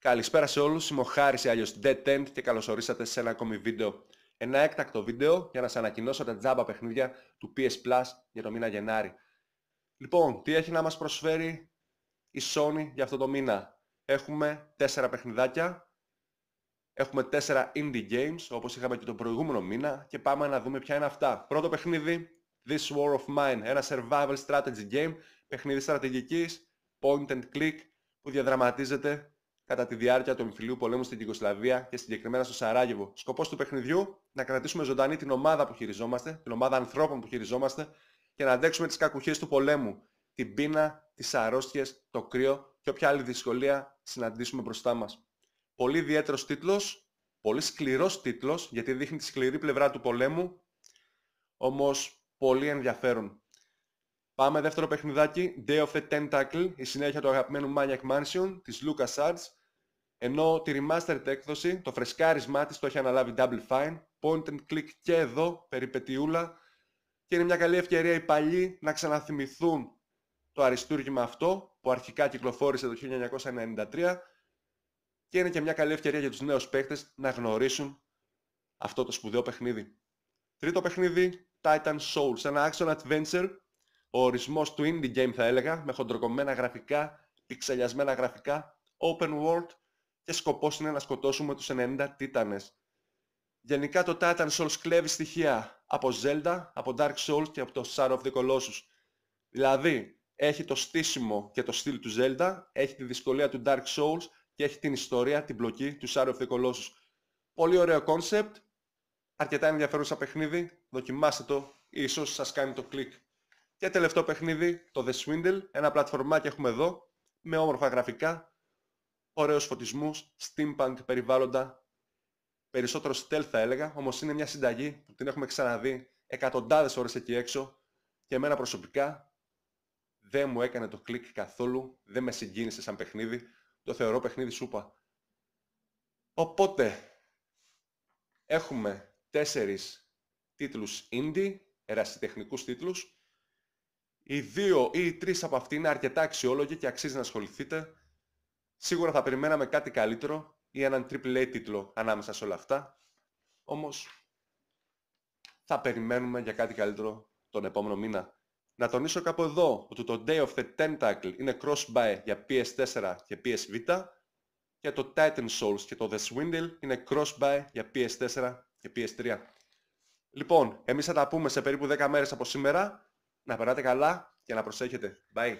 Καλησπέρα σε όλους, είμαι ο Χάρης ή αλλιώς Dead End και καλώς ορίσατε σε ένα ακόμη βίντεο. Ένα έκτακτο βίντεο για να σας ανακοινώσω τα τζάμπα παιχνίδια του PS Plus για το μήνα Γενάρη. Λοιπόν, τι έχει να μας προσφέρει η Sony για αυτό το μήνα. Έχουμε τέσσερα παιχνιδάκια, έχουμε τέσσερα indie games όπως είχαμε και τον προηγούμενο μήνα και πάμε να δούμε ποια είναι αυτά. Πρώτο παιχνίδι, This War of Mine, ένα survival strategy game, παιχνίδι στρατηγικής, point and click που διαδραματίζεται κατά τη διάρκεια του εμφυλίου πολέμου στην Ιγκοσλαβία και συγκεκριμένα στο Σαράγεβο. Σκοπός του παιχνιδιού να κρατήσουμε ζωντανή την ομάδα που χειριζόμαστε, την ομάδα ανθρώπων που χειριζόμαστε και να αντέξουμε τις κακουχίες του πολέμου, την πείνα, τις αρρώστιες, το κρύο και όποια άλλη δυσκολία συναντήσουμε μπροστά μας. Πολύ ιδιαίτερος τίτλος, πολύ σκληρός τίτλος γιατί δείχνει τη σκληρή πλευρά του πολέμου, όμως πολύ ενδιαφέρον. Πάμε δεύτερο παιχνιδάκι, Day of the Tentacle, η συνέχεια του αγαπημένου Maniac Mansion της LucasArts, ενώ τη remastered έκδοση, το φρεσκάρισμά της το έχει αναλάβει Double Fine, point and click και εδώ, περιπετιούλα, και είναι μια καλή ευκαιρία οι παλιοί να ξαναθυμηθούν το αριστούργημα αυτό που αρχικά κυκλοφόρησε το 1993 και είναι και μια καλή ευκαιρία για τους νέους παίχτες να γνωρίσουν αυτό το σπουδαίο παιχνίδι. Τρίτο παιχνίδι, Titan Souls, ένα action adventure ο ορισμός του indie game θα έλεγα, με χοντροκομμένα γραφικά, πιξελιασμένα γραφικά, open world και σκοπός είναι να σκοτώσουμε τους 90 τίτανες. Γενικά το Titan Souls κλέβει στοιχεία από Zelda, από Dark Souls και από το Shadow of the Colossus. Δηλαδή, έχει το στήσιμο και το στυλ του Zelda, έχει τη δυσκολία του Dark Souls και έχει την ιστορία, την πλοκή του Shadow of the Colossus. Πολύ ωραίο concept, αρκετά ενδιαφέρουσα παιχνίδι, δοκιμάστε το, ίσως σας κάνει το κλικ. Και τελευταίο παιχνίδι, το The Swindle, ένα πλατφορμάκι έχουμε εδώ, με όμορφα γραφικά, ωραίους φωτισμούς, steampunk περιβάλλοντα, περισσότερο stealth θα έλεγα, όμως είναι μια συνταγή που την έχουμε ξαναδεί εκατοντάδες ώρες εκεί έξω και εμένα προσωπικά δεν μου έκανε το κλικ καθόλου, δεν με συγκίνησε σαν παιχνίδι, το θεωρώ παιχνίδι σούπα. Οπότε, έχουμε τέσσερις τίτλους indie, ερασιτεχνικούς τίτλους, οι δύο ή οι τρεις από αυτοί είναι αρκετά αξιόλογοι και αξίζει να ασχοληθείτε. Σίγουρα θα περιμέναμε κάτι καλύτερο ή έναν AAA τίτλο ανάμεσα σε όλα αυτά. Όμως θα περιμένουμε για κάτι καλύτερο τον επόμενο μήνα. Να τονίσω κάπου εδώ ότι το Day of the Tentacle είναι cross-buy για PS4 και PS Vita και το Titan Souls και το The Swindle είναι cross-buy για PS4 και PS3. Λοιπόν, εμείς θα τα πούμε σε περίπου 10 μέρες από σήμερα. Να περνάτε καλά και να προσέχετε. Bye.